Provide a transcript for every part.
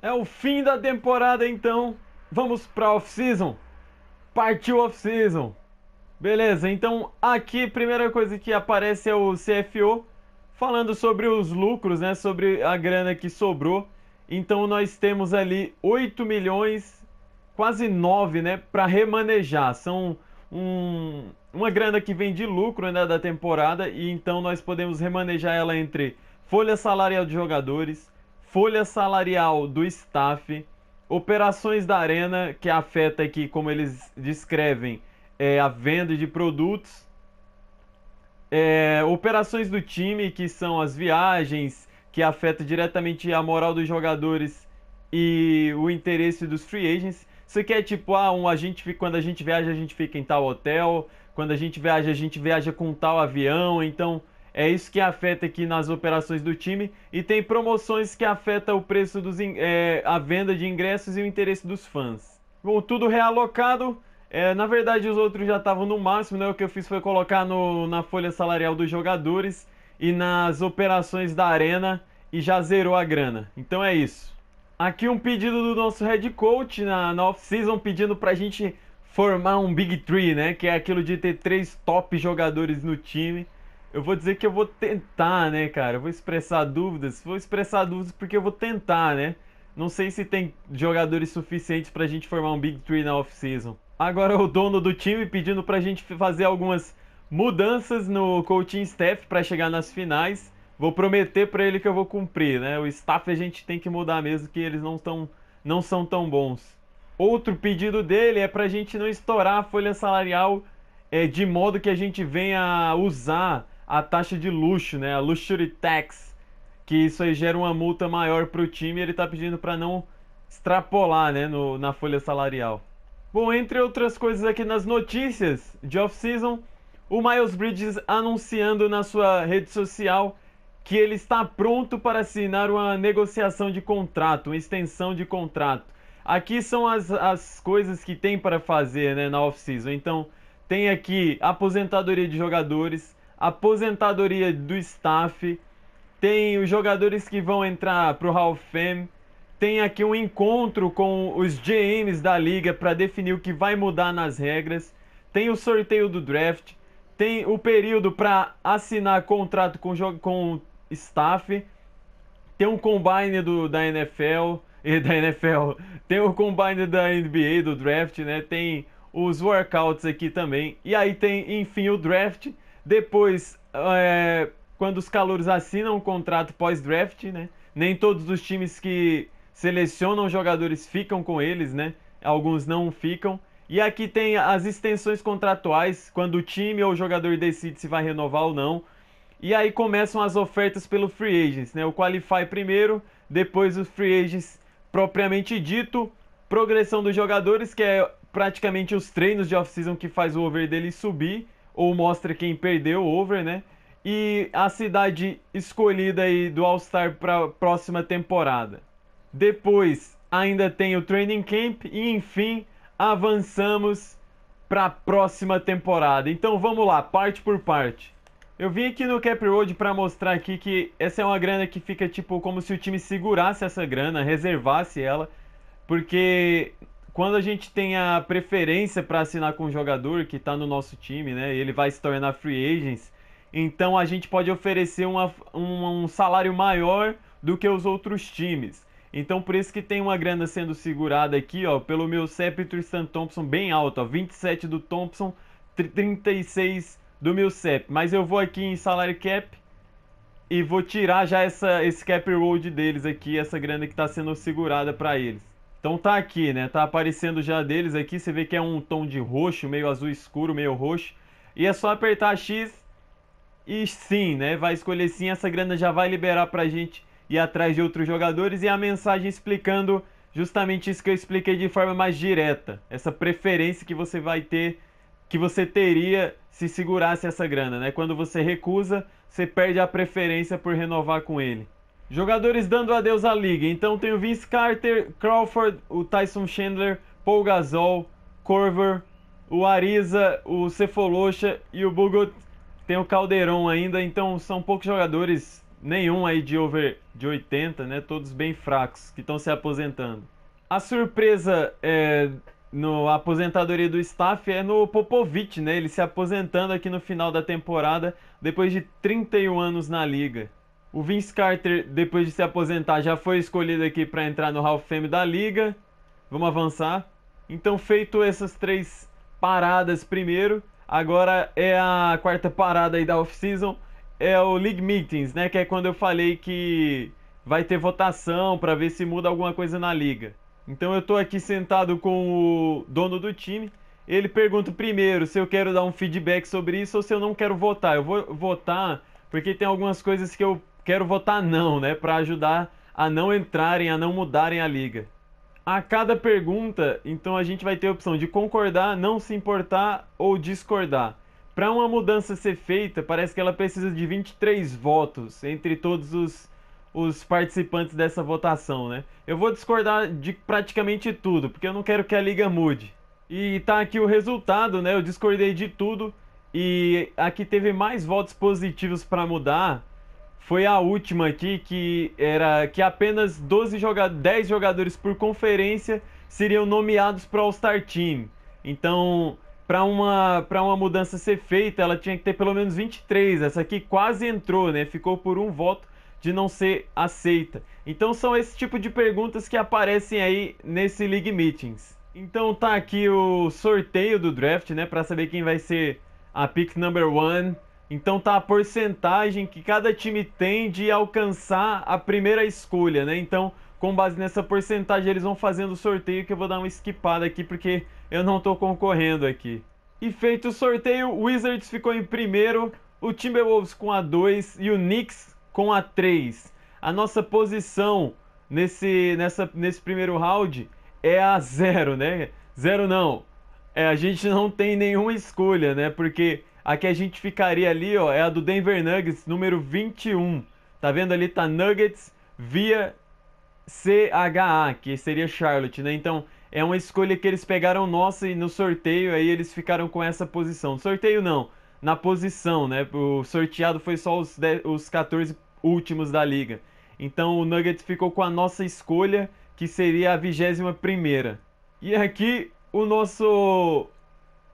É o fim da temporada então. Vamos pra off-season. Partiu off-season. Beleza, então aqui a primeira coisa que aparece é o CFO falando sobre os lucros, né, sobre a grana que sobrou. Então nós temos ali 8 milhões, quase 9, né, para remanejar. São um, uma grana que vem de lucro né, da temporada e então nós podemos remanejar ela entre folha salarial de jogadores, folha salarial do staff, operações da arena, que afeta aqui, como eles descrevem, é, a venda de produtos, é, operações do time, que são as viagens, que afeta diretamente a moral dos jogadores e o interesse dos free agents. Isso aqui é tipo, ah, um, a gente, quando a gente viaja, a gente fica em tal hotel, quando a gente viaja, a gente viaja com tal avião, então é isso que afeta aqui nas operações do time e tem promoções que afeta o preço dos é, a venda de ingressos e o interesse dos fãs. Bom, tudo realocado. É, na verdade, os outros já estavam no máximo, né? O que eu fiz foi colocar no, na folha salarial dos jogadores e nas operações da arena e já zerou a grana. Então é isso. Aqui um pedido do nosso head coach na, na off-season pedindo pra gente formar um Big Three, né? Que é aquilo de ter três top jogadores no time eu vou dizer que eu vou tentar, né, cara? Eu vou expressar dúvidas. Vou expressar dúvidas porque eu vou tentar, né? Não sei se tem jogadores suficientes pra gente formar um Big Three na off-season. Agora o dono do time pedindo pra gente fazer algumas mudanças no coaching staff para chegar nas finais. Vou prometer para ele que eu vou cumprir, né? O staff a gente tem que mudar mesmo, que eles não, tão, não são tão bons. Outro pedido dele é para a gente não estourar a folha salarial é, de modo que a gente venha usar a taxa de luxo, né? A luxury tax, que isso aí gera uma multa maior para o time. Ele está pedindo para não extrapolar, né? No, na folha salarial. Bom, entre outras coisas aqui nas notícias de off-season, o Miles Bridges anunciando na sua rede social que ele está pronto para assinar uma negociação de contrato, uma extensão de contrato. Aqui são as, as coisas que tem para fazer né, na off-season. Então, tem aqui aposentadoria de jogadores, aposentadoria do staff, tem os jogadores que vão entrar para o Hall of Fame, tem aqui um encontro com os GMs da liga para definir o que vai mudar nas regras, tem o sorteio do draft, tem o período para assinar contrato com, com staff, tem um combine do, da NFL, e da NFL, tem o combine da NBA, do draft, né? Tem os workouts aqui também. E aí tem, enfim, o draft depois, é, quando os calouros assinam um contrato pós-draft, né? Nem todos os times que selecionam jogadores ficam com eles, né? Alguns não ficam. E aqui tem as extensões contratuais, quando o time ou o jogador decide se vai renovar ou não. E aí começam as ofertas pelo free agents, né? O qualify primeiro, depois os free agents propriamente dito, progressão dos jogadores, que é praticamente os treinos de off-season que faz o over dele subir, ou mostra quem perdeu, o over, né? E a cidade escolhida aí do All-Star para a próxima temporada. Depois ainda tem o Training Camp e enfim avançamos para a próxima temporada. Então vamos lá, parte por parte. Eu vim aqui no Cap Road para mostrar aqui que essa é uma grana que fica tipo como se o time segurasse essa grana, reservasse ela, porque quando a gente tem a preferência para assinar com um jogador que está no nosso time, né? Ele vai se tornar free agents. Então a gente pode oferecer uma, um, um salário maior do que os outros times. Então por isso que tem uma grana sendo segurada aqui, ó, pelo meu CEP Tristan Thompson bem alto, ó, 27 do Thompson, 36 do meu CEP. Mas eu vou aqui em salário cap e vou tirar já essa, esse cap road deles aqui, essa grana que está sendo segurada para eles. Então tá aqui, né? Tá aparecendo já deles aqui. Você vê que é um tom de roxo, meio azul escuro, meio roxo. E é só apertar X e sim, né? Vai escolher sim. Essa grana já vai liberar pra gente ir atrás de outros jogadores. E a mensagem explicando justamente isso que eu expliquei de forma mais direta. Essa preferência que você vai ter, que você teria se segurasse essa grana, né? Quando você recusa, você perde a preferência por renovar com ele. Jogadores dando adeus à liga. Então tem o Vince Carter, Crawford, o Tyson Chandler, Paul Gasol, Corver, o Ariza, o Cefolosha e o Bugot. Tem o Caldeirão ainda, então são poucos jogadores, nenhum aí de over de 80, né? Todos bem fracos que estão se aposentando. A surpresa é, no aposentadoria do staff é no Popovich, né? Ele se aposentando aqui no final da temporada, depois de 31 anos na liga. O Vince Carter, depois de se aposentar, já foi escolhido aqui para entrar no Hall of Fame da liga. Vamos avançar. Então, feito essas três paradas primeiro, agora é a quarta parada aí da off-season, é o League Meetings, né? Que é quando eu falei que vai ter votação para ver se muda alguma coisa na liga. Então eu tô aqui sentado com o dono do time. Ele pergunta primeiro se eu quero dar um feedback sobre isso ou se eu não quero votar. Eu vou votar porque tem algumas coisas que eu quero votar não, né? Para ajudar a não entrarem, a não mudarem a liga. A cada pergunta, então a gente vai ter a opção de concordar, não se importar ou discordar. Para uma mudança ser feita, parece que ela precisa de 23 votos entre todos os, os participantes dessa votação, né? Eu vou discordar de praticamente tudo, porque eu não quero que a liga mude. E tá aqui o resultado, né? Eu discordei de tudo e aqui teve mais votos positivos para mudar foi a última aqui que era que apenas 12 jogadores, 10 jogadores por conferência seriam nomeados para o All-Star Team. Então, para uma para uma mudança ser feita, ela tinha que ter pelo menos 23. Essa aqui quase entrou, né? Ficou por um voto de não ser aceita. Então são esse tipo de perguntas que aparecem aí nesse League Meetings. Então tá aqui o sorteio do draft, né, para saber quem vai ser a pick number one então tá a porcentagem que cada time tem de alcançar a primeira escolha, né? Então, com base nessa porcentagem, eles vão fazendo o sorteio que eu vou dar uma esquipada aqui porque eu não tô concorrendo aqui. E feito o sorteio, o Wizards ficou em primeiro, o Timberwolves com a 2 e o Knicks com a 3. A nossa posição nesse, nessa, nesse primeiro round é a zero, né? Zero não. É, a gente não tem nenhuma escolha, né? Porque a que a gente ficaria ali, ó, é a do Denver Nuggets, número 21. Tá vendo ali? Tá Nuggets via CHA, que seria Charlotte, né? Então, é uma escolha que eles pegaram nossa e no sorteio aí eles ficaram com essa posição. No sorteio não, na posição, né? O sorteado foi só os, 10, os 14 últimos da liga. Então o Nuggets ficou com a nossa escolha, que seria a 21 primeira. E aqui o nosso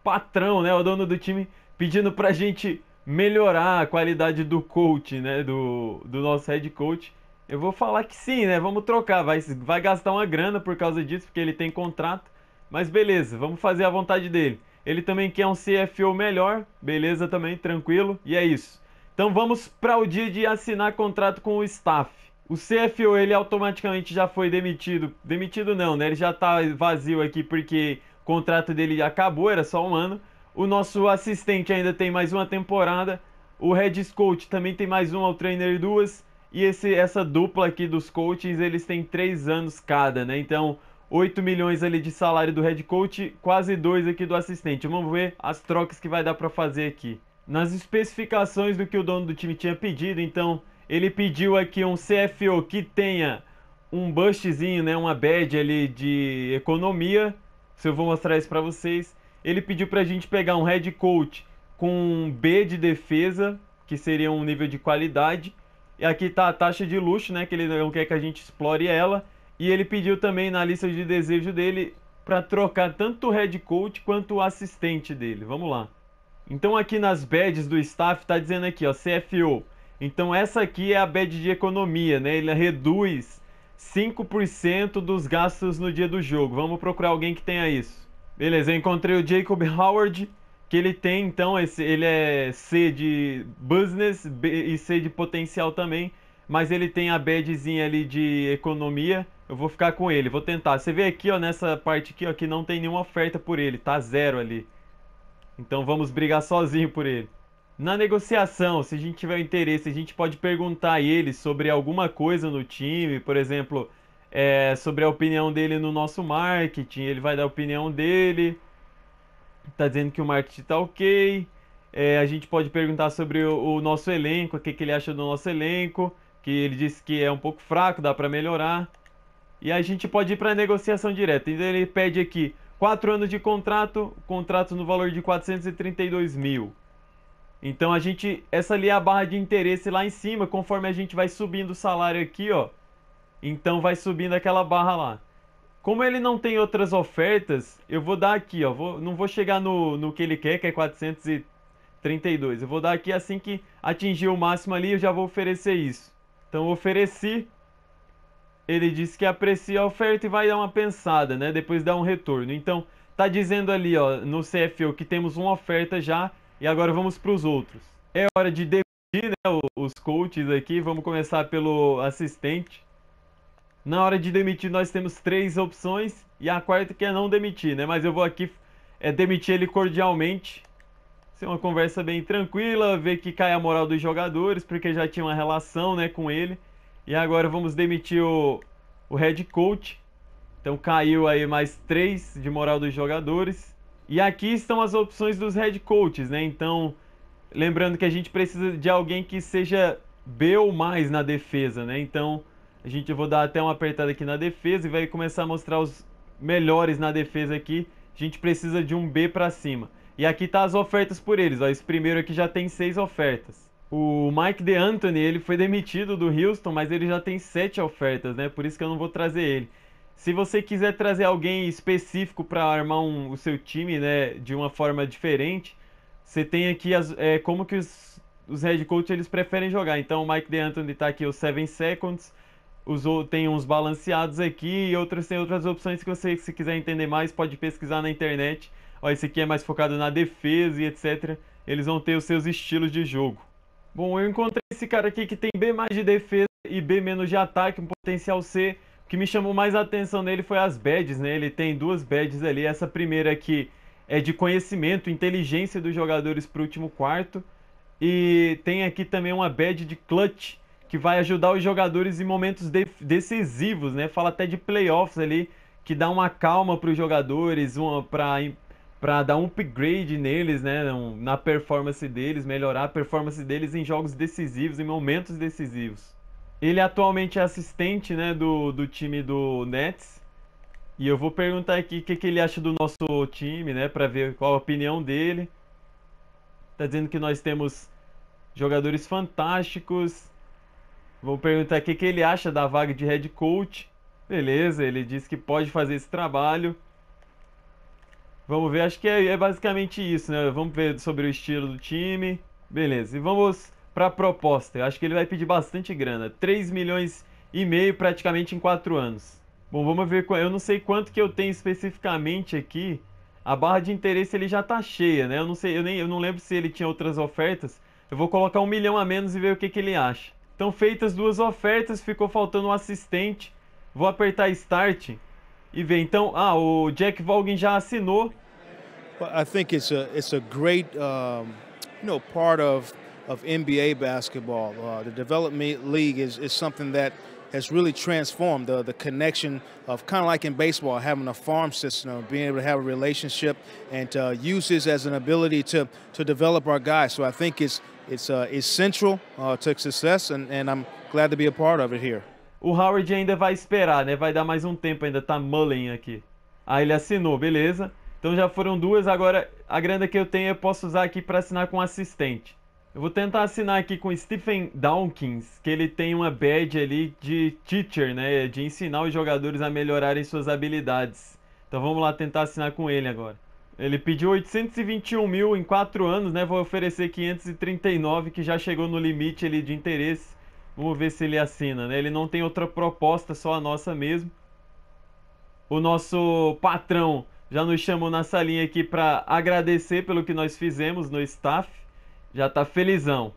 patrão, né? O dono do time pedindo pra gente melhorar a qualidade do coach, né? Do, do nosso head coach. Eu vou falar que sim, né? Vamos trocar. Vai, vai gastar uma grana por causa disso, porque ele tem contrato. Mas beleza, vamos fazer a vontade dele. Ele também quer um CFO melhor, beleza também, tranquilo. E é isso. Então vamos para o dia de assinar contrato com o staff. O CFO ele automaticamente já foi demitido. Demitido não, né? Ele já tá vazio aqui porque o contrato dele acabou, era só um ano. O nosso assistente ainda tem mais uma temporada. O head coach também tem mais uma, o trainer duas. E esse, essa dupla aqui dos coaches, eles têm três anos cada, né? Então, 8 milhões ali de salário do head coach, quase 2 aqui do assistente. Vamos ver as trocas que vai dar para fazer aqui. Nas especificações do que o dono do time tinha pedido, então, ele pediu aqui um CFO que tenha um bustzinho, né, uma badge ali de economia. Se eu vou mostrar isso para vocês. Ele pediu para a gente pegar um head coach com um B de defesa, que seria um nível de qualidade. E aqui está a taxa de luxo, né? Que ele não quer que a gente explore ela. E ele pediu também na lista de desejo dele para trocar tanto o head coach quanto o assistente dele. Vamos lá. Então aqui nas badges do staff está dizendo aqui, ó, CFO. Então essa aqui é a badge de economia, né? Ele reduz 5% dos gastos no dia do jogo. Vamos procurar alguém que tenha isso. Beleza, eu encontrei o Jacob Howard, que ele tem então esse, ele é C de business B, e C de potencial também, mas ele tem a badzinha ali de economia. Eu vou ficar com ele, vou tentar. Você vê aqui, ó, nessa parte aqui, ó, que não tem nenhuma oferta por ele, tá zero ali. Então vamos brigar sozinho por ele. Na negociação, se a gente tiver interesse, a gente pode perguntar a ele sobre alguma coisa no time, por exemplo, é, sobre a opinião dele no nosso marketing. Ele vai dar a opinião dele. Tá dizendo que o marketing tá ok. É, a gente pode perguntar sobre o, o nosso elenco, o que, que ele acha do nosso elenco, que ele disse que é um pouco fraco, dá para melhorar. E a gente pode ir para negociação direta. Então ele pede aqui 4 anos de contrato, contrato no valor de 432 mil. Então a gente, essa ali é a barra de interesse lá em cima, conforme a gente vai subindo o salário aqui, ó. Então vai subindo aquela barra lá. Como ele não tem outras ofertas, eu vou dar aqui, ó. Vou, não vou chegar no, no que ele quer, que é 432. Eu vou dar aqui assim que atingir o máximo ali, eu já vou oferecer isso. Então ofereci. Ele disse que aprecia a oferta e vai dar uma pensada, né? Depois dá um retorno. Então, tá dizendo ali, ó, no CFO que temos uma oferta já e agora vamos para os outros. É hora de definir né, os coaches aqui. Vamos começar pelo assistente. Na hora de demitir, nós temos três opções e a quarta que é não demitir, né? Mas eu vou aqui é, demitir ele cordialmente. Ser é uma conversa bem tranquila, ver que cai a moral dos jogadores, porque já tinha uma relação né, com ele. E agora vamos demitir o, o head coach. Então caiu aí mais três de moral dos jogadores. E aqui estão as opções dos head coaches, né? Então, lembrando que a gente precisa de alguém que seja B ou mais na defesa, né? Então a gente vou dar até uma apertada aqui na defesa e vai começar a mostrar os melhores na defesa aqui. A gente precisa de um B para cima. E aqui tá as ofertas por eles. Ó. Esse primeiro aqui já tem seis ofertas. O Mike De Anthony, ele foi demitido do Houston, mas ele já tem sete ofertas, né? Por isso que eu não vou trazer ele. Se você quiser trazer alguém específico para armar um, o seu time, né, de uma forma diferente, você tem aqui as, é, como que os, os head coach eles preferem jogar. Então o Mike DeAnthony tá aqui os 7 seconds, os, tem uns balanceados aqui e outros tem outras opções que você, se quiser entender mais, pode pesquisar na internet. Ó, esse aqui é mais focado na defesa e etc. Eles vão ter os seus estilos de jogo. Bom, eu encontrei esse cara aqui que tem B mais de defesa e B menos de ataque, um potencial C. O que me chamou mais a atenção nele foi as badges, né? Ele tem duas badges ali. Essa primeira aqui é de conhecimento, inteligência dos jogadores para o último quarto. E tem aqui também uma badge de clutch, que vai ajudar os jogadores em momentos de decisivos, né? Fala até de playoffs ali, que dá uma calma para os jogadores, para dar um upgrade neles, né? Na performance deles, melhorar a performance deles em jogos decisivos, em momentos decisivos. Ele atualmente é assistente né, do, do time do Nets. E eu vou perguntar aqui o que, que ele acha do nosso time, né? Pra ver qual a opinião dele. Tá dizendo que nós temos jogadores fantásticos, Vou perguntar o que, que ele acha da vaga de head coach. Beleza, ele disse que pode fazer esse trabalho. Vamos ver, acho que é, é basicamente isso, né? Vamos ver sobre o estilo do time. Beleza, e vamos para a proposta. Eu acho que ele vai pedir bastante grana. 3 milhões e meio praticamente em 4 anos. Bom, vamos ver. Eu não sei quanto que eu tenho especificamente aqui. A barra de interesse ele já tá cheia, né? Eu não sei, eu, nem, eu não lembro se ele tinha outras ofertas. Eu vou colocar um milhão a menos e ver o que, que ele acha. Estão feitas duas ofertas, ficou faltando um assistente. Vou apertar Start e ver. Então, ah, o Jack Volgin já assinou. I think it's a it's a great um, you know part of of NBA basketball. Uh, the development league is is something that has really transformed the, the connection of kind of like in baseball, having a farm system, being able to have a relationship and to uh, use this as an ability to, to develop our guys. So I think it's, it's, uh, it's central uh, to success, and, and I'm glad to be a part of it here. O Howard ainda vai esperar, né? Vai dar mais um tempo ainda, tá mulling aqui. Ah, ele assinou, beleza. Então já foram duas, agora a grana que eu tenho eu posso usar aqui para assinar com assistente. Eu vou tentar assinar aqui com Stephen Dawkins, que ele tem uma badge ali de teacher, né? De ensinar os jogadores a melhorarem suas habilidades. Então vamos lá tentar assinar com ele agora. Ele pediu 821 mil em 4 anos, né? Vou oferecer 539, que já chegou no limite ali de interesse. Vamos ver se ele assina, né? Ele não tem outra proposta, só a nossa mesmo. O nosso patrão já nos chamou na salinha aqui para agradecer pelo que nós fizemos no staff já tá felizão.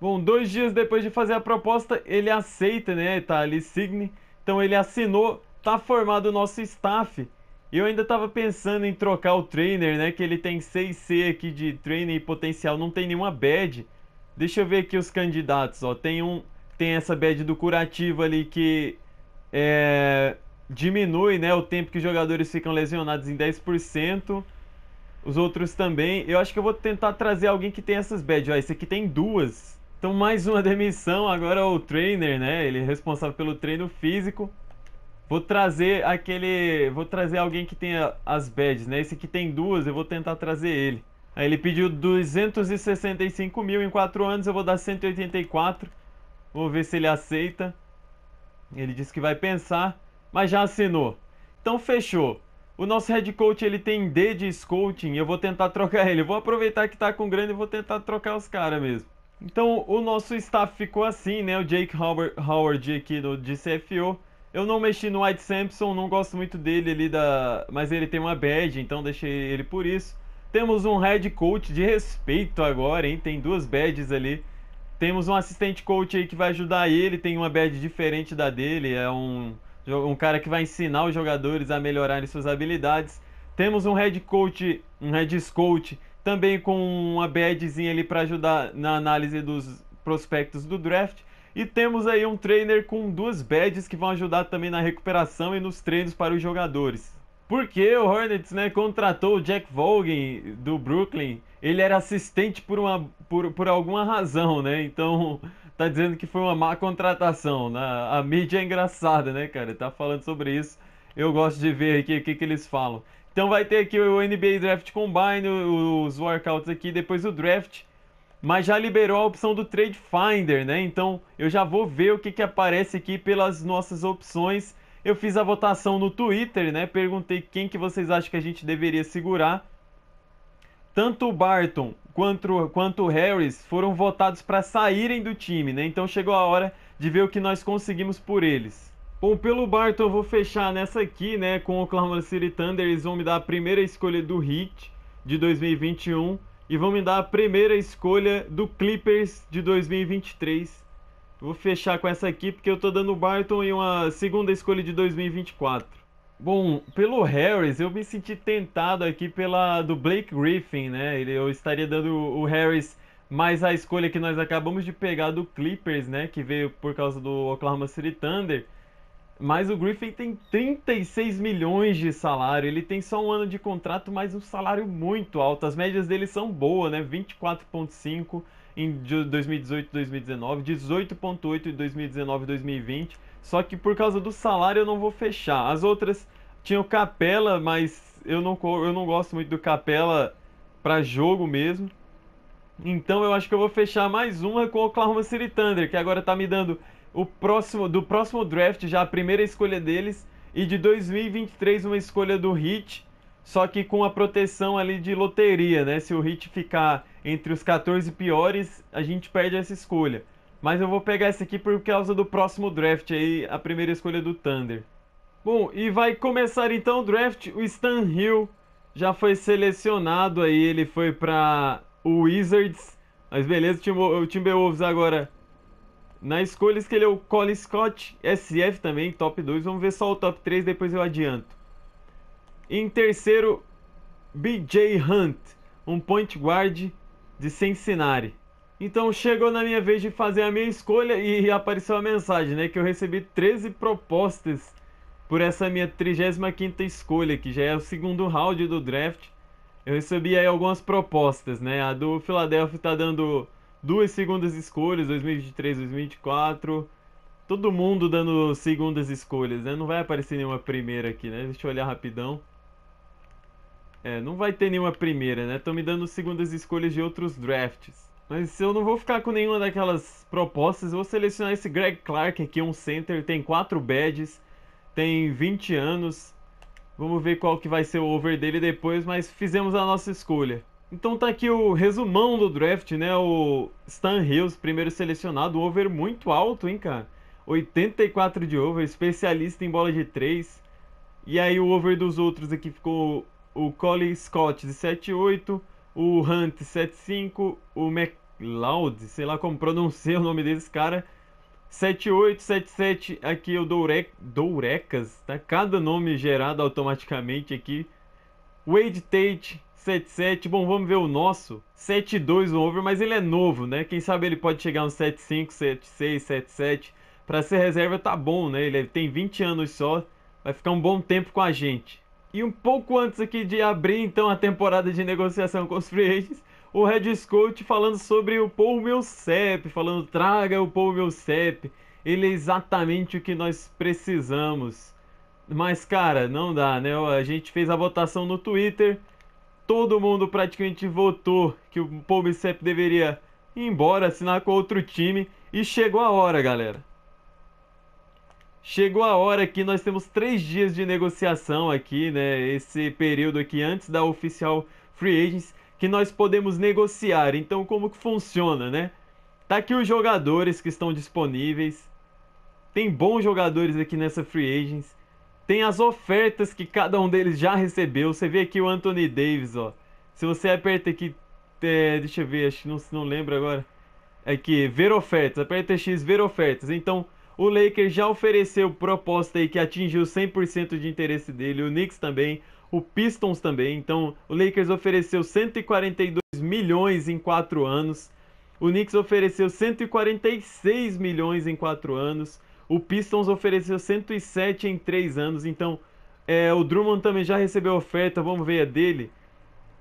Bom, dois dias depois de fazer a proposta, ele aceita, né? Tá ali Signe. Então ele assinou, tá formado o nosso staff. Eu ainda tava pensando em trocar o trainer, né? Que ele tem 6C aqui de trainer e potencial, não tem nenhuma bad. Deixa eu ver aqui os candidatos, ó. Tem um, tem essa bad do curativo ali que é, diminui, né, o tempo que os jogadores ficam lesionados em 10% os outros também. Eu acho que eu vou tentar trazer alguém que tem essas badges. Ó, esse aqui tem duas. Então, mais uma demissão. Agora o trainer, né? Ele é responsável pelo treino físico. Vou trazer aquele. Vou trazer alguém que tenha as badges, né? Esse aqui tem duas, eu vou tentar trazer ele. Aí ele pediu 265 mil em 4 anos, eu vou dar 184. Vou ver se ele aceita. Ele disse que vai pensar, mas já assinou. Então fechou. O nosso head coach ele tem D de scouting, eu vou tentar trocar ele. vou aproveitar que tá com grande e vou tentar trocar os caras mesmo. Então o nosso staff ficou assim, né? O Jake Howard, Howard aqui do, de CFO. Eu não mexi no White Sampson, não gosto muito dele ali da. Mas ele tem uma badge, então deixei ele por isso. Temos um head coach de respeito agora, hein? Tem duas badges ali. Temos um assistente coach aí que vai ajudar ele, tem uma badge diferente da dele, é um um cara que vai ensinar os jogadores a melhorarem suas habilidades. Temos um head coach, um head coach também com uma badzinha ali para ajudar na análise dos prospectos do draft. E temos aí um trainer com duas badges que vão ajudar também na recuperação e nos treinos para os jogadores. Porque o Hornets né, contratou o Jack Vogel do Brooklyn. Ele era assistente por, uma, por, por alguma razão, né? Então tá dizendo que foi uma má contratação. Né? A mídia é engraçada, né, cara? Tá falando sobre isso. Eu gosto de ver aqui o que, que eles falam. Então vai ter aqui o NBA Draft Combine, os workouts aqui, depois o draft. Mas já liberou a opção do Trade Finder, né? Então eu já vou ver o que, que aparece aqui pelas nossas opções. Eu fiz a votação no Twitter, né? Perguntei quem que vocês acham que a gente deveria segurar tanto o Barton quanto, quanto o Harris foram votados para saírem do time, né? Então chegou a hora de ver o que nós conseguimos por eles. Bom, pelo Barton eu vou fechar nessa aqui, né? Com o Oklahoma City Thunder, eles vão me dar a primeira escolha do Heat de 2021 e vão me dar a primeira escolha do Clippers de 2023. Vou fechar com essa aqui porque eu tô dando o Barton e uma segunda escolha de 2024. Bom, pelo Harris, eu me senti tentado aqui pela do Blake Griffin, né? Eu estaria dando o Harris mais a escolha que nós acabamos de pegar do Clippers, né? Que veio por causa do Oklahoma City Thunder. Mas o Griffin tem 36 milhões de salário, ele tem só um ano de contrato, mas um salário muito alto. As médias dele são boas, né? 24,5 em 2018 2019, 18,8 em 2019 2020. Só que por causa do salário eu não vou fechar. As outras tinham capela, mas eu não, eu não gosto muito do capela para jogo mesmo. Então eu acho que eu vou fechar mais uma com o Oklahoma City Thunder, que agora tá me dando o próximo do próximo draft já a primeira escolha deles e de 2023 uma escolha do Heat, só que com a proteção ali de loteria, né? Se o Heat ficar entre os 14 piores, a gente perde essa escolha. Mas eu vou pegar esse aqui por causa do próximo draft aí, a primeira escolha do Thunder. Bom, e vai começar então o draft. O Stan Hill já foi selecionado aí, ele foi para o Wizards. Mas beleza, o Timberwolves agora na escolha escolheu o Colin Scott, SF também, top 2. Vamos ver só o top 3, depois eu adianto. Em terceiro, BJ Hunt, um point guard de Cincinnati. Então chegou na minha vez de fazer a minha escolha e apareceu a mensagem, né? Que eu recebi 13 propostas por essa minha 35 escolha, que já é o segundo round do draft. Eu recebi aí algumas propostas, né? A do Philadelphia tá dando duas segundas escolhas, 2023, 2024. Todo mundo dando segundas escolhas, né? Não vai aparecer nenhuma primeira aqui, né? Deixa eu olhar rapidão. É, não vai ter nenhuma primeira, né? Estão me dando segundas escolhas de outros drafts. Mas eu não vou ficar com nenhuma daquelas propostas. vou selecionar esse Greg Clark aqui, um center. Tem 4 badges, tem 20 anos. Vamos ver qual que vai ser o over dele depois, mas fizemos a nossa escolha. Então tá aqui o resumão do draft, né? O Stan Hills, primeiro selecionado, over muito alto, hein, cara? 84 de over, especialista em bola de 3. E aí o over dos outros aqui ficou o Collie Scott de 78, o Hunt 75, o McLeod, sei lá como pronuncia o nome desse cara, 7877, aqui é o Doure, Dourecas, tá? Cada nome gerado automaticamente aqui. Wade Tate 77, bom, vamos ver o nosso, 72 o over, mas ele é novo, né? Quem sabe ele pode chegar um 75, 76, 77. Para ser reserva tá bom, né? Ele tem 20 anos só, vai ficar um bom tempo com a gente. E um pouco antes aqui de abrir então a temporada de negociação com os free agents, o Red Scout falando sobre o Paul Millsap, falando traga o Paul Millsap, ele é exatamente o que nós precisamos. Mas cara, não dá, né? A gente fez a votação no Twitter, todo mundo praticamente votou que o Paul Millsap deveria ir embora, assinar com outro time e chegou a hora, galera. Chegou a hora que nós temos três dias de negociação aqui, né? Esse período aqui antes da oficial free agents que nós podemos negociar. Então, como que funciona, né? Tá aqui os jogadores que estão disponíveis. Tem bons jogadores aqui nessa free agents. Tem as ofertas que cada um deles já recebeu. Você vê aqui o Anthony Davis, ó. Se você aperta aqui, é, deixa eu ver, acho que não, não lembro agora. é que ver ofertas. Aperta X, ver ofertas. Então, o Lakers já ofereceu proposta aí que atingiu 100% de interesse dele, o Knicks também, o Pistons também. Então, o Lakers ofereceu 142 milhões em 4 anos. O Knicks ofereceu 146 milhões em 4 anos. O Pistons ofereceu 107 em 3 anos. Então, é, o Drummond também já recebeu oferta, vamos ver a é dele.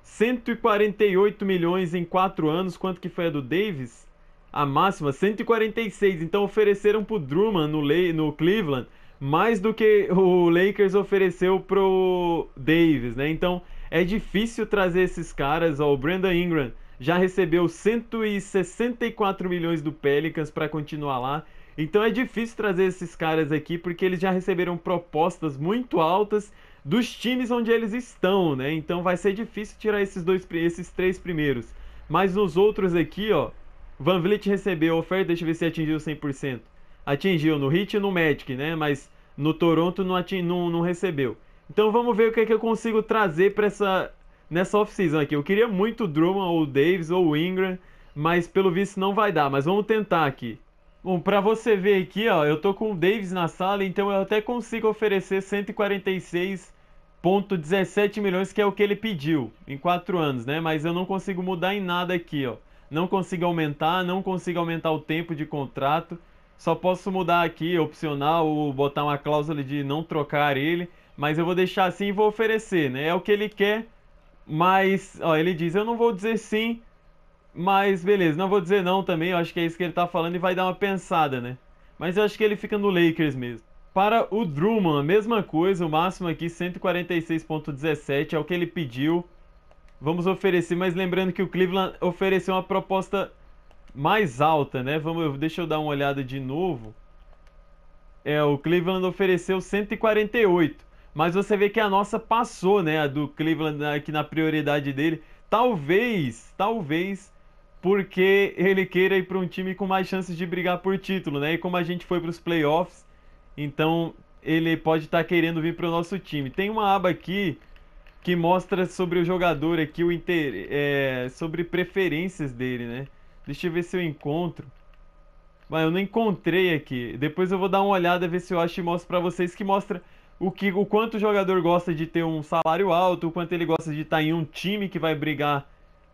148 milhões em 4 anos, quanto que foi a do Davis? a máxima 146. Então ofereceram pro Drummond no, Le no Cleveland mais do que o Lakers ofereceu pro Davis, né? Então é difícil trazer esses caras. Ó, o Brandon Ingram já recebeu 164 milhões do Pelicans para continuar lá. Então é difícil trazer esses caras aqui porque eles já receberam propostas muito altas dos times onde eles estão, né? Então vai ser difícil tirar esses dois esses três primeiros. Mas nos outros aqui, ó, Van Vliet recebeu a oferta, deixa eu ver se atingiu 100%. Atingiu no Hit e no Magic, né? Mas no Toronto não, ating, não, não recebeu. Então vamos ver o que, é que eu consigo trazer para essa nessa off-season aqui. Eu queria muito o Drummond ou o Davis ou o Ingram, mas pelo visto não vai dar, mas vamos tentar aqui. Bom, para você ver aqui, ó, eu tô com o Davis na sala, então eu até consigo oferecer 146.17 milhões, que é o que ele pediu em 4 anos, né? Mas eu não consigo mudar em nada aqui, ó não consigo aumentar, não consigo aumentar o tempo de contrato. Só posso mudar aqui, opcional, ou botar uma cláusula de não trocar ele, mas eu vou deixar assim e vou oferecer, né? É o que ele quer, mas ó, ele diz: eu não vou dizer sim, mas beleza, não vou dizer não também, eu acho que é isso que ele tá falando e vai dar uma pensada, né? Mas eu acho que ele fica no Lakers mesmo. Para o Drummond, a mesma coisa, o máximo aqui 146.17 é o que ele pediu vamos oferecer, mas lembrando que o Cleveland ofereceu uma proposta mais alta, né? Vamos, deixa eu dar uma olhada de novo. É, o Cleveland ofereceu 148, mas você vê que a nossa passou, né? A do Cleveland aqui na prioridade dele. Talvez, talvez porque ele queira ir para um time com mais chances de brigar por título, né? E como a gente foi para os playoffs, então ele pode estar tá querendo vir para o nosso time. Tem uma aba aqui que mostra sobre o jogador aqui, o inter... É, sobre preferências dele, né? Deixa eu ver se eu encontro. Mas eu não encontrei aqui. Depois eu vou dar uma olhada, ver se eu acho e mostro pra vocês que mostra o, que, o quanto o jogador gosta de ter um salário alto, o quanto ele gosta de estar em um time que vai brigar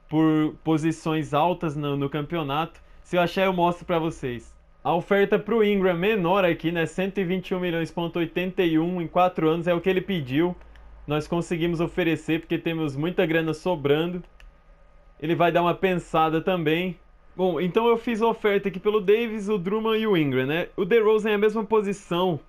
por posições altas no, no campeonato. Se eu achar, eu mostro para vocês. A oferta para o Ingram menor aqui, né? 121 milhões,81 em 4 anos é o que ele pediu nós conseguimos oferecer porque temos muita grana sobrando. Ele vai dar uma pensada também. Bom, então eu fiz a oferta aqui pelo Davis, o Drummond e o Ingram, né? O DeRozan é a mesma posição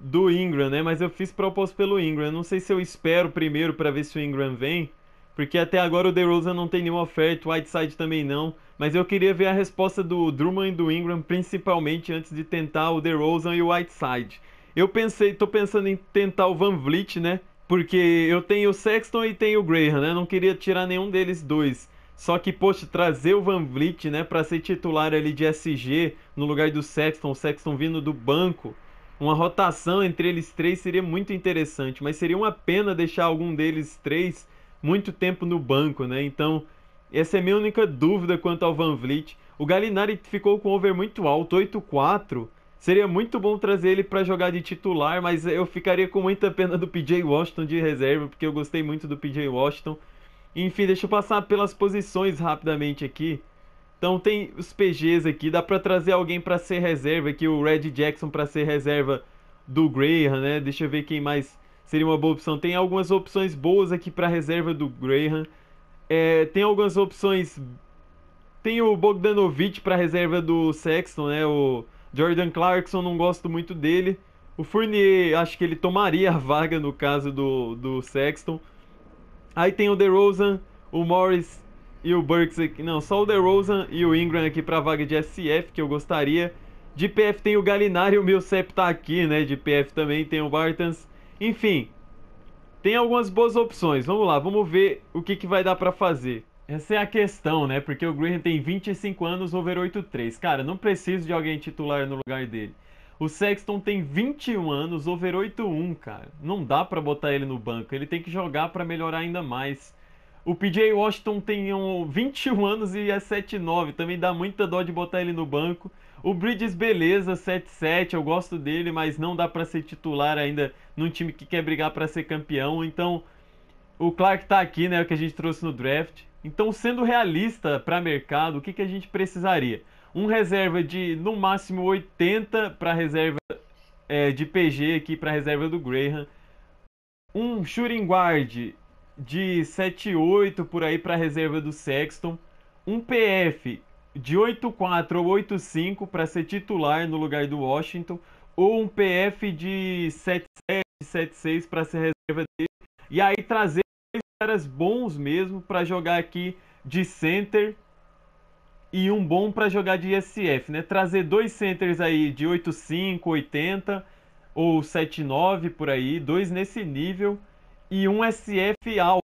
do Ingram, né? Mas eu fiz proposta pelo Ingram. Não sei se eu espero primeiro para ver se o Ingram vem, porque até agora o DeRozan não tem nenhuma oferta, o Whiteside também não. Mas eu queria ver a resposta do Drummond e do Ingram, principalmente antes de tentar o DeRozan e o Whiteside. Eu pensei, tô pensando em tentar o Van Vliet, né? Porque eu tenho o Sexton e tenho o Graham, né? Não queria tirar nenhum deles dois. Só que, poxa, trazer o Van Vliet, né, para ser titular ali de SG no lugar do Sexton, o Sexton vindo do banco, uma rotação entre eles três seria muito interessante, mas seria uma pena deixar algum deles três muito tempo no banco, né? Então, essa é a minha única dúvida quanto ao Van Vliet. O Galinari ficou com over muito alto, 8-4, Seria muito bom trazer ele para jogar de titular, mas eu ficaria com muita pena do PJ Washington de reserva, porque eu gostei muito do PJ Washington. Enfim, deixa eu passar pelas posições rapidamente aqui. Então tem os PGs aqui, dá para trazer alguém para ser reserva aqui, o Red Jackson para ser reserva do Graham, né? Deixa eu ver quem mais seria uma boa opção. Tem algumas opções boas aqui para reserva do Graham. É, tem algumas opções. Tem o Bogdanovich para reserva do Sexton, né? O Jordan Clarkson, não gosto muito dele. O Fournier, acho que ele tomaria a vaga no caso do, do Sexton. Aí tem o DeRozan, o Morris e o Burks aqui. Não, só o DeRozan e o Ingram aqui a vaga de SF, que eu gostaria. De PF tem o Galinari, o Milcep tá aqui, né? De PF também tem o Bartans. Enfim, tem algumas boas opções. Vamos lá, vamos ver o que, que vai dar para fazer. Essa é a questão, né? Porque o Graham tem 25 anos, over 8.3. Cara, não preciso de alguém titular no lugar dele. O Sexton tem 21 anos, over 8.1, cara. Não dá para botar ele no banco. Ele tem que jogar para melhorar ainda mais. O PJ Washington tem um 21 anos e é 7.9. Também dá muita dó de botar ele no banco. O Bridges, beleza, 7.7. Eu gosto dele, mas não dá para ser titular ainda num time que quer brigar para ser campeão. Então, o Clark tá aqui, né? É o que a gente trouxe no draft. Então, sendo realista para mercado, o que, que a gente precisaria? Um reserva de no máximo 80 para reserva é, de PG aqui para reserva do Graham. Um shooting guard de 7,8 por aí para reserva do Sexton. Um PF de 8,4 ou 8,5 para ser titular no lugar do Washington. Ou um PF de 7,7, 7,6 para ser reserva dele. E aí trazer caras bons mesmo para jogar aqui de center e um bom para jogar de SF, né? Trazer dois centers aí de 8.5, 80 ou 7.9 por aí, dois nesse nível e um SF alto,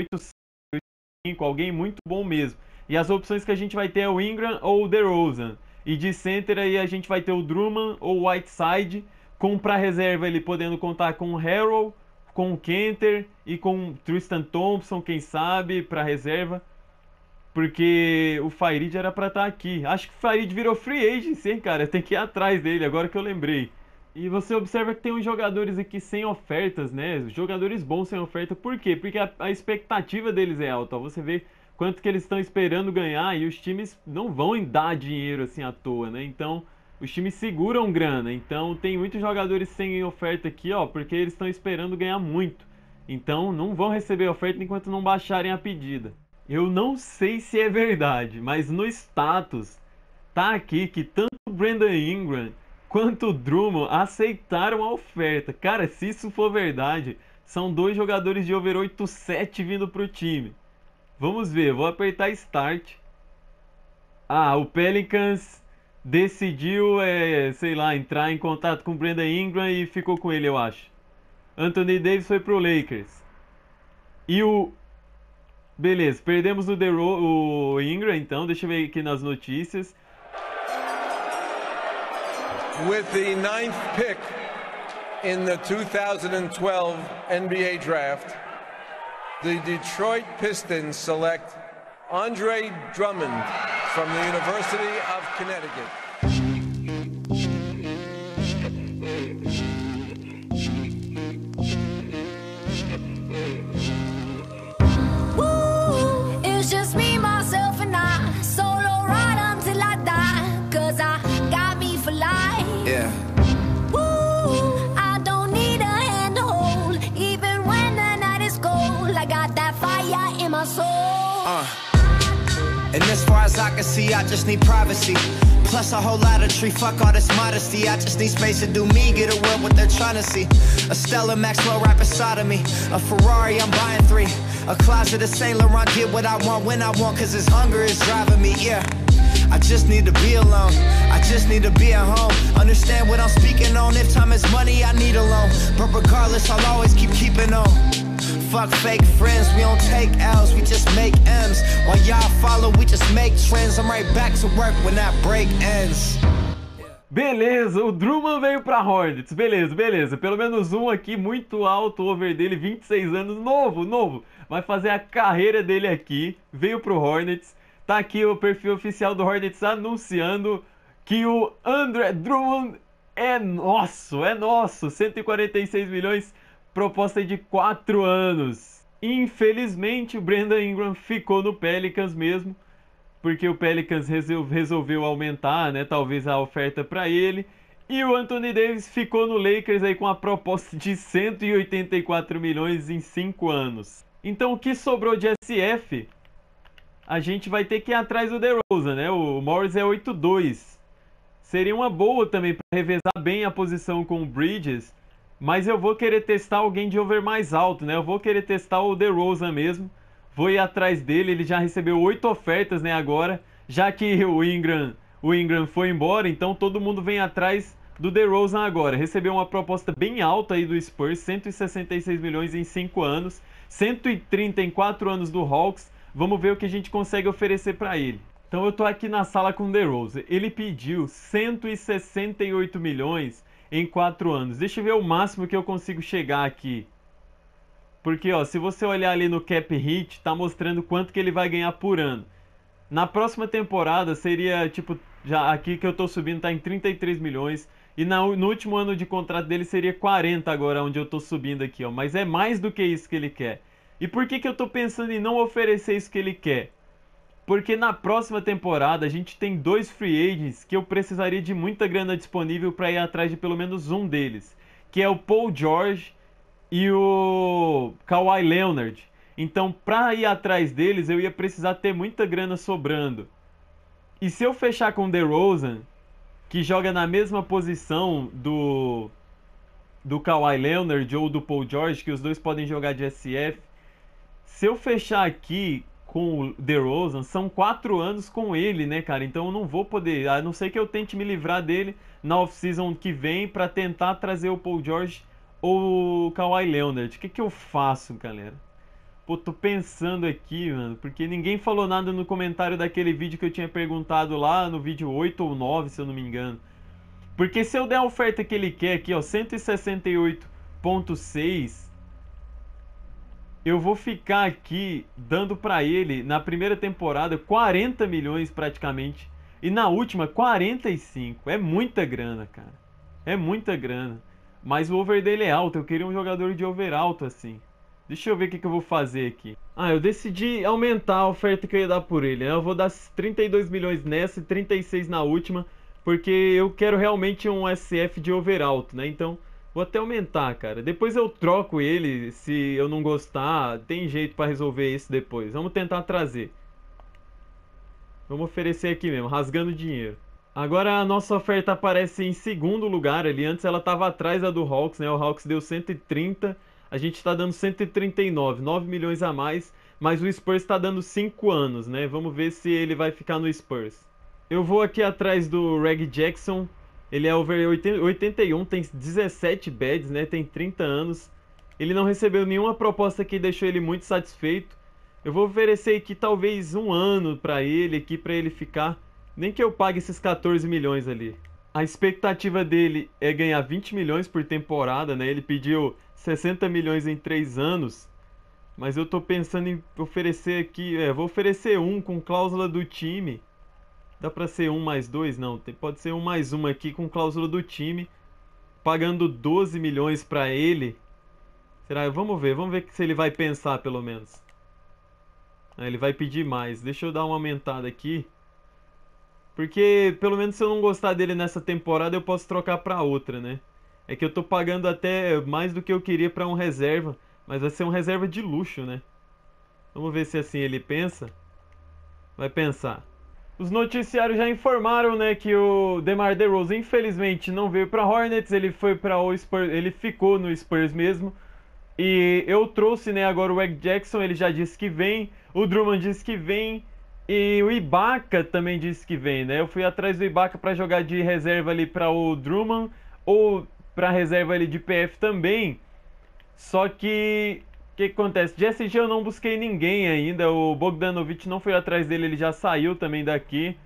8.5, alguém muito bom mesmo. E as opções que a gente vai ter é o Ingram ou o DeRozan. E de center aí a gente vai ter o Drummond ou o Whiteside, com para reserva ele podendo contar com o Harrell com o Kenter e com Tristan Thompson, quem sabe, para reserva. Porque o Farid era para estar tá aqui. Acho que o Farid virou free agent, hein, cara? Tem que ir atrás dele, agora que eu lembrei. E você observa que tem uns jogadores aqui sem ofertas, né? Jogadores bons sem oferta. Por quê? Porque a, a expectativa deles é alta. Você vê quanto que eles estão esperando ganhar e os times não vão dar dinheiro assim à toa, né? Então, os times seguram grana. Então tem muitos jogadores sem oferta aqui, ó, porque eles estão esperando ganhar muito. Então não vão receber oferta enquanto não baixarem a pedida. Eu não sei se é verdade, mas no status tá aqui que tanto o Brandon Ingram quanto o Drummond aceitaram a oferta. Cara, se isso for verdade, são dois jogadores de over 8.7 vindo pro time. Vamos ver, vou apertar start. Ah, o Pelicans decidiu, é, sei lá, entrar em contato com o Brenda Ingram e ficou com ele, eu acho. Anthony Davis foi pro Lakers. E o. Beleza, perdemos o, Dero... o Ingram então, deixa eu ver aqui nas notícias. With the ninth pick in the 2012 NBA draft, the Detroit Pistons select Andre Drummond from the University of Connecticut. And as far as I can see, I just need privacy. Plus a whole lot of tree, fuck all this modesty. I just need space to do me, get away what they're trying to see. A Stella Maxwell right beside of me. A Ferrari, I'm buying three. A closet of Saint Laurent, get what I want when I want, cause this hunger is driving me, yeah. I just need to be alone. I just need to be at home. Understand what I'm speaking on. If time is money, I need a loan. But regardless, I'll always keep keeping on. Fuck fake friends, we don't take L's, we just make M's. While y'all follow, we just make trends. I'm right back to work when that break ends. Beleza, o Drummond veio pra Hornets, beleza, beleza. Pelo menos um aqui muito alto, over dele, 26 anos, novo, novo. Vai fazer a carreira dele aqui, veio pro Hornets. Tá aqui o perfil oficial do Hornets anunciando que o André Drummond é nosso, é nosso. 146 milhões, proposta de quatro anos. Infelizmente, o Brandon Ingram ficou no Pelicans mesmo, porque o Pelicans resolveu aumentar, né, talvez a oferta para ele. E o Anthony Davis ficou no Lakers aí com a proposta de 184 milhões em 5 anos. Então o que sobrou de SF? A gente vai ter que ir atrás do DeRozan, né? O Morris é 8-2. Seria uma boa também para revezar bem a posição com o Bridges mas eu vou querer testar alguém de over mais alto, né? Eu vou querer testar o DeRozan mesmo. Vou ir atrás dele, ele já recebeu oito ofertas, né, agora. Já que o Ingram, o Ingram foi embora, então todo mundo vem atrás do DeRozan agora. Recebeu uma proposta bem alta aí do Spurs, 166 milhões em cinco anos, 130 em quatro anos do Hawks. Vamos ver o que a gente consegue oferecer para ele. Então eu tô aqui na sala com o DeRozan. Ele pediu 168 milhões em quatro anos. Deixa eu ver o máximo que eu consigo chegar aqui. Porque, ó, se você olhar ali no cap hit, tá mostrando quanto que ele vai ganhar por ano. Na próxima temporada seria, tipo, já aqui que eu tô subindo tá em 33 milhões. E na, no último ano de contrato dele seria 40 agora, onde eu tô subindo aqui, ó. Mas é mais do que isso que ele quer. E por que que eu tô pensando em não oferecer isso que ele quer? Porque na próxima temporada a gente tem dois free agents que eu precisaria de muita grana disponível para ir atrás de pelo menos um deles, que é o Paul George e o Kawhi Leonard. Então, para ir atrás deles, eu ia precisar ter muita grana sobrando. E se eu fechar com o DeRozan, que joga na mesma posição do do Kawhi Leonard ou do Paul George, que os dois podem jogar de SF. Se eu fechar aqui com o DeRozan, são quatro anos com ele, né, cara? Então eu não vou poder, a não ser que eu tente me livrar dele na off-season que vem para tentar trazer o Paul George ou o Kawhi Leonard. O que, que eu faço, galera? Pô, tô pensando aqui, mano, porque ninguém falou nada no comentário daquele vídeo que eu tinha perguntado lá, no vídeo 8 ou 9, se eu não me engano. Porque se eu der a oferta que ele quer aqui, ó, 168.6 eu vou ficar aqui dando para ele na primeira temporada 40 milhões praticamente e na última 45. É muita grana, cara. É muita grana. Mas o over dele é alto, eu queria um jogador de over alto assim. Deixa eu ver o que, que eu vou fazer aqui. Ah, eu decidi aumentar a oferta que eu ia dar por ele. Né? Eu vou dar 32 milhões nessa e 36 na última, porque eu quero realmente um SF de over alto, né? Então, Vou até aumentar, cara. Depois eu troco ele se eu não gostar. Tem jeito para resolver isso depois. Vamos tentar trazer. Vamos oferecer aqui mesmo, rasgando dinheiro. Agora a nossa oferta aparece em segundo lugar ali. Antes ela estava atrás da do Hawks, né? O Hawks deu 130. A gente está dando 139, 9 milhões a mais. Mas o Spurs está dando 5 anos, né? Vamos ver se ele vai ficar no Spurs. Eu vou aqui atrás do Reg Jackson. Ele é over 81, tem 17 beds, né? Tem 30 anos. Ele não recebeu nenhuma proposta que deixou ele muito satisfeito. Eu vou oferecer aqui talvez um ano para ele aqui para ele ficar, nem que eu pague esses 14 milhões ali. A expectativa dele é ganhar 20 milhões por temporada, né? Ele pediu 60 milhões em 3 anos. Mas eu tô pensando em oferecer aqui, é, vou oferecer um com cláusula do time Dá para ser um mais dois? Não, pode ser um mais um aqui com cláusula do time, pagando 12 milhões para ele. Será? Vamos ver, vamos ver se ele vai pensar pelo menos. Ah, ele vai pedir mais. Deixa eu dar uma aumentada aqui. Porque pelo menos se eu não gostar dele nessa temporada, eu posso trocar para outra, né? É que eu tô pagando até mais do que eu queria para um reserva, mas vai ser um reserva de luxo, né? Vamos ver se assim ele pensa. Vai pensar. Os noticiários já informaram, né, que o DeMar DeRozan infelizmente não veio para Hornets, ele foi para o Spurs, ele ficou no Spurs mesmo. E eu trouxe, né, agora o Egg Jackson, ele já disse que vem, o Drummond disse que vem e o Ibaka também disse que vem, né? Eu fui atrás do Ibaka para jogar de reserva ali para o Drummond ou para reserva ali de PF também. Só que que, que acontece? De SG eu não busquei ninguém ainda. O Bogdanovic não foi atrás dele, ele já saiu também daqui.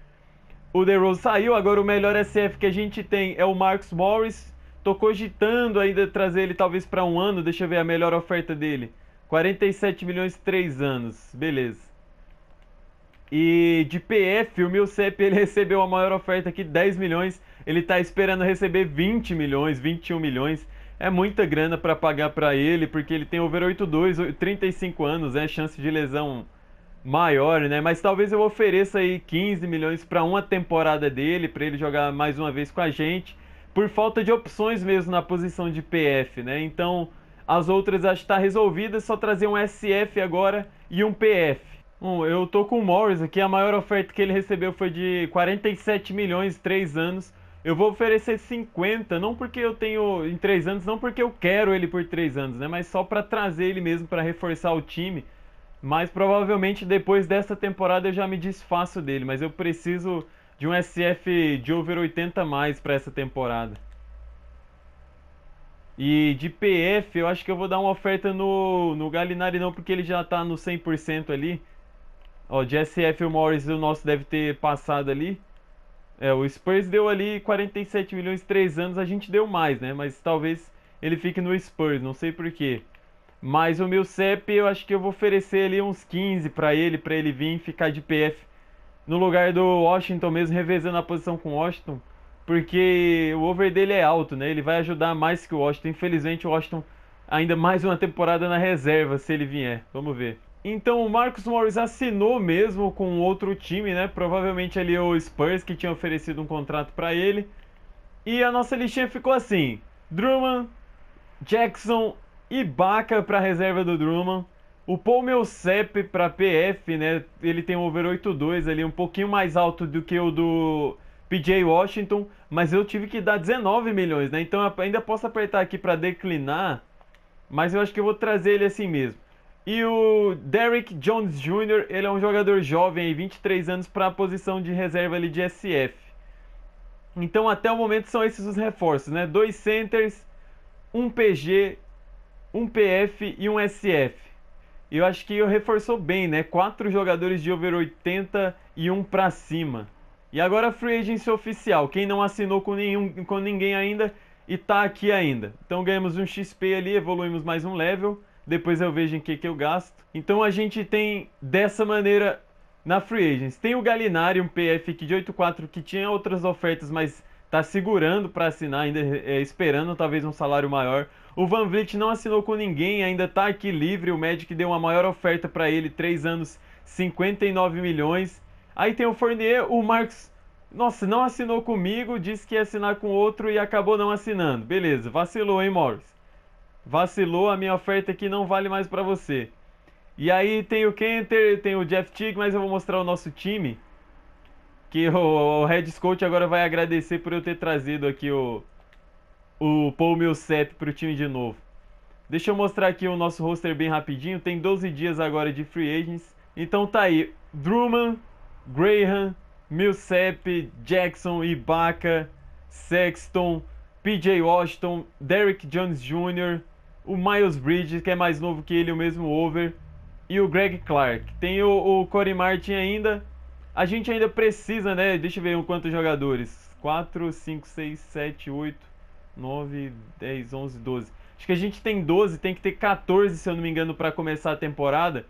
O The Rose saiu, agora o melhor SF que a gente tem é o Marcus Morris. Tô cogitando ainda trazer ele talvez para um ano. Deixa eu ver a melhor oferta dele. 47 milhões 3 anos. Beleza. E de PF, o Milcep ele recebeu a maior oferta aqui, 10 milhões. Ele está esperando receber 20 milhões, 21 milhões é muita grana para pagar para ele, porque ele tem over 8.2, 35 anos, é né? chance de lesão maior, né? Mas talvez eu ofereça aí 15 milhões para uma temporada dele, para ele jogar mais uma vez com a gente, por falta de opções mesmo na posição de PF, né? Então, as outras acho que tá resolvida, é só trazer um SF agora e um PF. Bom, eu tô com o Morris aqui, a maior oferta que ele recebeu foi de 47 milhões, 3 anos. Eu vou oferecer 50, não porque eu tenho em 3 anos, não porque eu quero ele por 3 anos, né? Mas só para trazer ele mesmo para reforçar o time. Mas provavelmente depois dessa temporada eu já me desfaço dele, mas eu preciso de um SF de over 80 mais para essa temporada. E de PF, eu acho que eu vou dar uma oferta no, no Galinari não, porque ele já tá no 100% ali. Ó, de SF o Morris o nosso deve ter passado ali. É, o Spurs deu ali 47 milhões e 3 anos, a gente deu mais, né? Mas talvez ele fique no Spurs, não sei porquê. Mas o meu CEP, eu acho que eu vou oferecer ali uns 15 para ele, para ele vir ficar de PF no lugar do Washington mesmo, revezando a posição com o Washington, porque o over dele é alto, né? Ele vai ajudar mais que o Washington. Infelizmente, o Washington ainda mais uma temporada na reserva se ele vier. Vamos ver. Então o Marcus Morris assinou mesmo com outro time, né? Provavelmente ali o Spurs que tinha oferecido um contrato para ele. E a nossa listinha ficou assim: Drummond, Jackson, e Baca para reserva do Drummond, o Paul Millsap para PF, né? Ele tem um over 8.2 ali, um pouquinho mais alto do que o do PJ Washington, mas eu tive que dar 19 milhões, né? Então eu ainda posso apertar aqui para declinar, mas eu acho que eu vou trazer ele assim mesmo. E o Derrick Jones Jr., ele é um jogador jovem, 23 anos, para a posição de reserva ali de SF. Então, até o momento, são esses os reforços, né? Dois centers, um PG, um PF e um SF. Eu acho que eu reforçou bem, né? Quatro jogadores de over 80 e um para cima. E agora a free agency oficial, quem não assinou com, nenhum, com ninguém ainda e tá aqui ainda. Então ganhamos um XP ali, evoluímos mais um level depois eu vejo em que, que eu gasto. Então a gente tem dessa maneira na Free Agents. Tem o Galinari, um PF aqui de 8.4 que tinha outras ofertas, mas está segurando para assinar, ainda é, esperando talvez um salário maior. O Van Vliet não assinou com ninguém, ainda está aqui livre. O Magic deu uma maior oferta para ele, 3 anos, 59 milhões. Aí tem o Fournier, o Marcos, nossa, não assinou comigo, disse que ia assinar com outro e acabou não assinando. Beleza, vacilou, hein, Morris? vacilou, a minha oferta aqui não vale mais para você. E aí tem o Kenter, tem o Jeff Tigg, mas eu vou mostrar o nosso time. Que o, o Red Scout agora vai agradecer por eu ter trazido aqui o, o Paul Millsap pro time de novo. Deixa eu mostrar aqui o nosso roster bem rapidinho. Tem 12 dias agora de free agents. Então tá aí, Drummond, Graham, Millsap, Jackson, Ibaka, Sexton, PJ Washington, Derrick Jones Jr., o Miles Bridges, que é mais novo que ele, o mesmo over, e o Greg Clark. Tem o, o Corey Martin ainda. A gente ainda precisa, né? Deixa eu ver um, quantos jogadores. 4, 5, 6, 7, 8, 9, 10, 11, 12. Acho que a gente tem 12, tem que ter 14, se eu não me engano, para começar a temporada.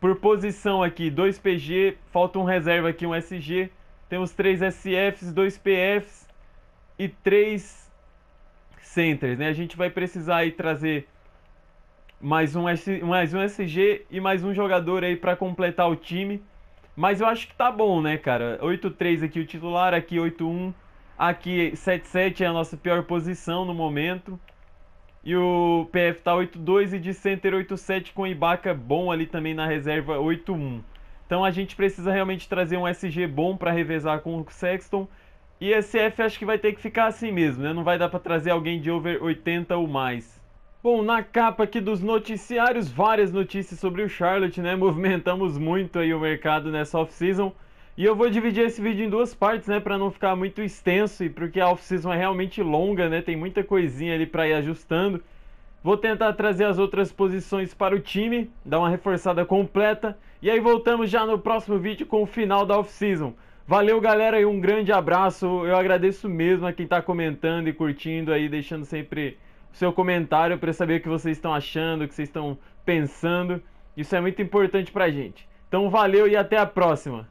Por posição aqui, 2 PG, falta um reserva aqui, um SG. Temos 3 SFs, 2 PFs e 3 centers, né? A gente vai precisar aí trazer mais um, S, mais um SG e mais um jogador aí para completar o time. Mas eu acho que tá bom, né, cara? 8-3 aqui o titular, aqui 8-1, aqui 7-7 é a nossa pior posição no momento. E o PF tá 8-2 e de center 8-7 com o Ibaka bom ali também na reserva 8-1. Então a gente precisa realmente trazer um SG bom para revezar com o Sexton e SF acho que vai ter que ficar assim mesmo, né? Não vai dar para trazer alguém de over 80 ou mais. Bom, na capa aqui dos noticiários, várias notícias sobre o Charlotte, né? Movimentamos muito aí o mercado nessa off-season. E eu vou dividir esse vídeo em duas partes, né, para não ficar muito extenso e porque a off-season é realmente longa, né? Tem muita coisinha ali para ir ajustando. Vou tentar trazer as outras posições para o time, dar uma reforçada completa. E aí voltamos já no próximo vídeo com o final da off-season. Valeu, galera, e um grande abraço. Eu agradeço mesmo a quem está comentando e curtindo aí, deixando sempre o seu comentário para saber o que vocês estão achando, o que vocês estão pensando. Isso é muito importante pra gente. Então, valeu e até a próxima.